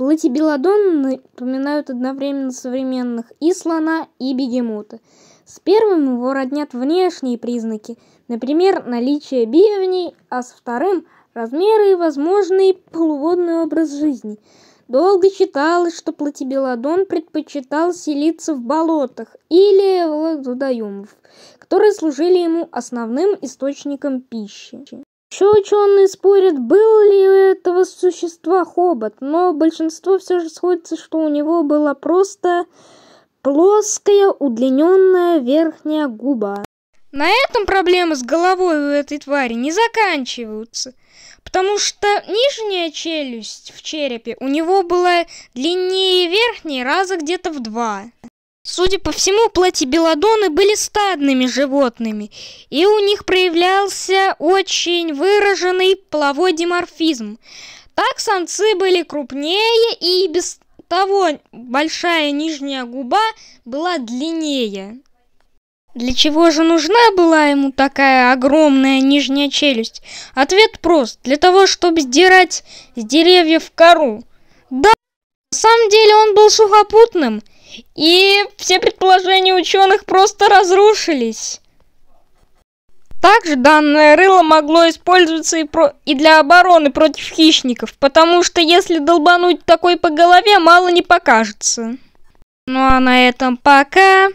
Платибелодон напоминают одновременно современных и слона, и бегемота. С первым его роднят внешние признаки, например, наличие бивней, а с вторым – размеры и возможный полуводный образ жизни. Долго считалось, что платибелодон предпочитал селиться в болотах или водоемов, которые служили ему основным источником пищи. Еще ученые спорят, был ли у этого существа хобот, но большинство все же сходится, что у него была просто плоская удлиненная верхняя губа. На этом проблемы с головой у этой твари не заканчиваются, потому что нижняя челюсть в черепе у него была длиннее верхней раза где-то в два. Судя по всему, платибелодоны были стадными животными, и у них проявлялся очень выраженный половой диморфизм. Так самцы были крупнее, и без того большая нижняя губа была длиннее. Для чего же нужна была ему такая огромная нижняя челюсть? Ответ прост. Для того, чтобы сдирать с деревьев кору. Да, на самом деле он был сухопутным – и все предположения ученых просто разрушились. Также данное рыло могло использоваться и, про... и для обороны против хищников, потому что если долбануть такой по голове, мало не покажется. Ну а на этом пока.